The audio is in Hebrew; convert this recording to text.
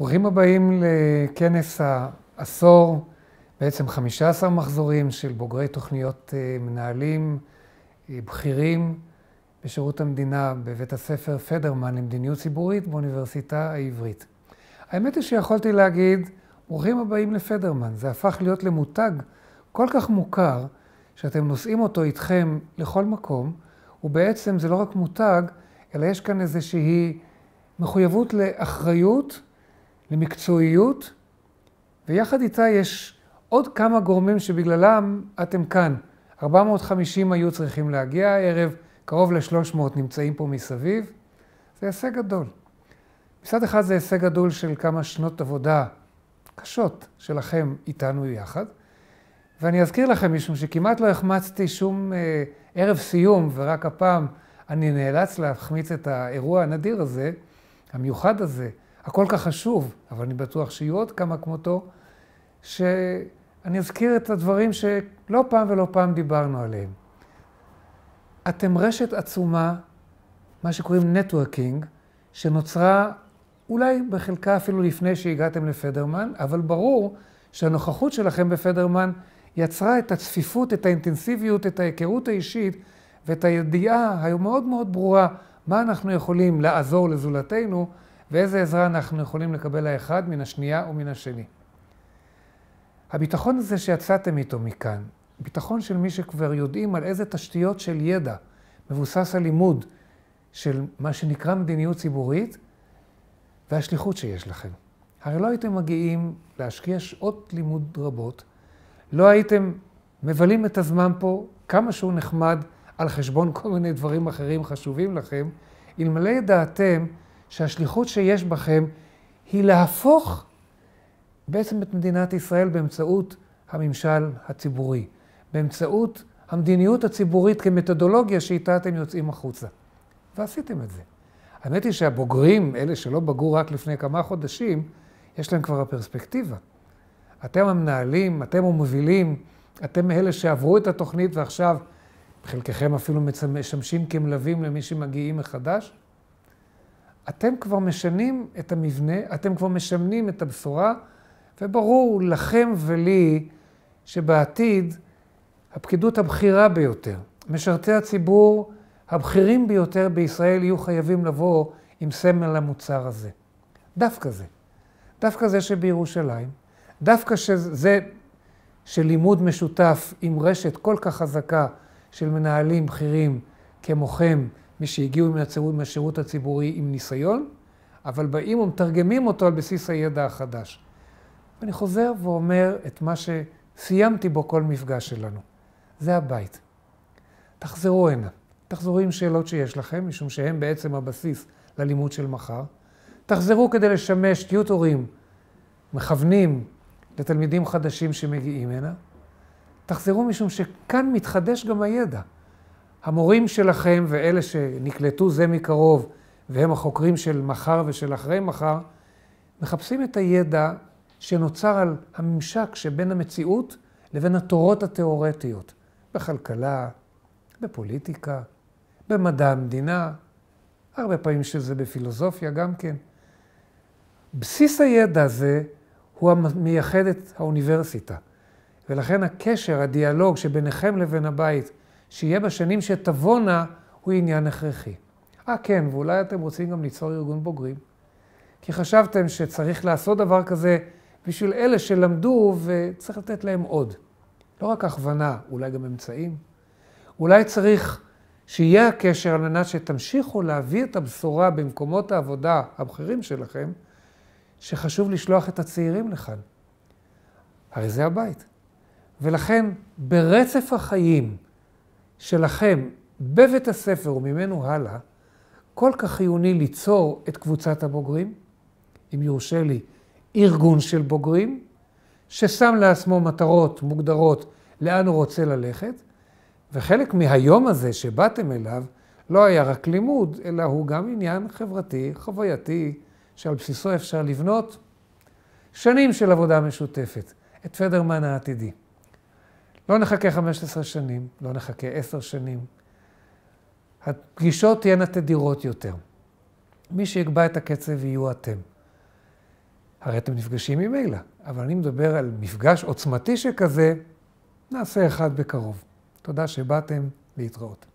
ברוכים הבאים לכנס העשור, בעצם 15 מחזורים של בוגרי תוכניות אה, מנהלים אה, בכירים בשירות המדינה בבית הספר פדרמן למדיניות ציבורית באוניברסיטה העברית. האמת היא שיכולתי להגיד, ברוכים הבאים לפדרמן. זה הפך להיות למותג כל כך מוכר, שאתם נושאים אותו איתכם לכל מקום, ובעצם זה לא רק מותג, אלא יש כאן איזושהי מחויבות לאחריות למקצועיות, ויחד איתה יש עוד כמה גורמים שבגללם אתם כאן. 450 היו צריכים להגיע הערב, קרוב ל-300 נמצאים פה מסביב. זה הישג גדול. מצד אחד זה הישג גדול של כמה שנות עבודה קשות שלכם איתנו יחד. ואני אזכיר לכם, משום שכמעט לא החמצתי שום אה, ערב סיום, ורק הפעם אני נאלץ להחמיץ את האירוע הנדיר הזה, המיוחד הזה, הכל כך חשוב, אבל אני בטוח שיהיו עוד כמה כמותו, שאני אזכיר את הדברים שלא פעם ולא פעם דיברנו עליהם. אתם רשת עצומה, מה שקוראים נטוורקינג, שנוצרה אולי בחלקה אפילו לפני שהגעתם לפדרמן, אבל ברור שהנוכחות שלכם בפדרמן יצרה את הצפיפות, את האינטנסיביות, את ההיכרות האישית ואת הידיעה המאוד מאוד ברורה מה אנחנו יכולים לעזור לזולתנו ואיזה עזרה אנחנו יכולים לקבל האחד מן השנייה ומן השני. הביטחון הזה שיצאתם איתו מכאן, ביטחון של מי שכבר יודעים על איזה תשתיות של ידע מבוסס הלימוד של מה שנקרא מדיניות ציבורית, והשליחות שיש לכם. הרי לא הייתם מגיעים להשקיע שעות לימוד רבות, לא הייתם מבלים את הזמן פה כמה שהוא נחמד על חשבון כל מיני דברים אחרים חשובים לכם, אלמלא ידעתם שהשליחות שיש בכם היא להפוך בעצם את מדינת ישראל באמצעות הממשל הציבורי, באמצעות המדיניות הציבורית כמתודולוגיה שאיתה אתם יוצאים החוצה. ועשיתם את זה. האמת היא שהבוגרים, אלה שלא בגרו רק לפני כמה חודשים, יש להם כבר הפרספקטיבה. אתם המנהלים, אתם המובילים, אתם אלה שעברו את התוכנית ועכשיו חלקכם אפילו משמשים כמלווים למי שמגיעים מחדש. אתם כבר משנים את המבנה, אתם כבר משמנים את הבשורה, וברור לכם ולי שבעתיד הפקידות הבכירה ביותר, משרתי הציבור הבכירים ביותר בישראל יהיו חייבים לבוא עם סמל למוצר הזה. דווקא זה. דווקא זה שבירושלים, דווקא שזה שלימוד משותף עם רשת כל כך חזקה של מנהלים בכירים כמוכם, מי שהגיעו מהשירות הציבורי עם ניסיון, אבל באים ומתרגמים אותו על בסיס הידע החדש. ואני חוזר ואומר את מה שסיימתי בו כל מפגש שלנו. זה הבית. תחזרו הנה. תחזרו עם שאלות שיש לכם, משום שהן בעצם הבסיס ללימוד של מחר. תחזרו כדי לשמש טיוטורים, מכוונים לתלמידים חדשים שמגיעים הנה. תחזרו משום שכאן מתחדש גם הידע. המורים שלכם ואלה שנקלטו זה מקרוב, והם החוקרים של מחר ושל אחרי מחר, מחפשים את הידע שנוצר על הממשק שבין המציאות לבין התורות התיאורטיות, בכלכלה, בפוליטיקה, במדע המדינה, הרבה פעמים שזה בפילוסופיה גם כן. בסיס הידע הזה הוא המייחד את האוניברסיטה, ולכן הקשר, הדיאלוג שביניכם לבין הבית, שיהיה בשנים שתבואנה, הוא עניין הכרחי. אה, כן, ואולי אתם רוצים גם ליצור ארגון בוגרים. כי חשבתם שצריך לעשות דבר כזה בשביל אלה שלמדו וצריך לתת להם עוד. לא רק הכוונה, אולי גם אמצעים. אולי צריך שיהיה הקשר על מנת שתמשיכו להביא את הבשורה במקומות העבודה הבכירים שלכם, שחשוב לשלוח את הצעירים לכאן. הרי זה הבית. ולכן, ברצף החיים, שלכם בבית הספר וממנו הלאה, כל כך חיוני ליצור את קבוצת הבוגרים, אם יורשה לי, ארגון של בוגרים, ששם לעצמו מטרות מוגדרות לאן הוא רוצה ללכת, וחלק מהיום הזה שבאתם אליו לא היה רק לימוד, אלא הוא גם עניין חברתי, חווייתי, שעל בסיסו אפשר לבנות שנים של עבודה משותפת, את פדרמן העתידי. לא נחכה 15 שנים, לא נחכה 10 שנים. הפגישות תהיינה תדירות יותר. מי שיקבע את הקצב יהיו אתם. הרי אתם נפגשים ממילא, אבל אני מדבר על מפגש עוצמתי שכזה, נעשה אחד בקרוב. תודה שבאתם, להתראות.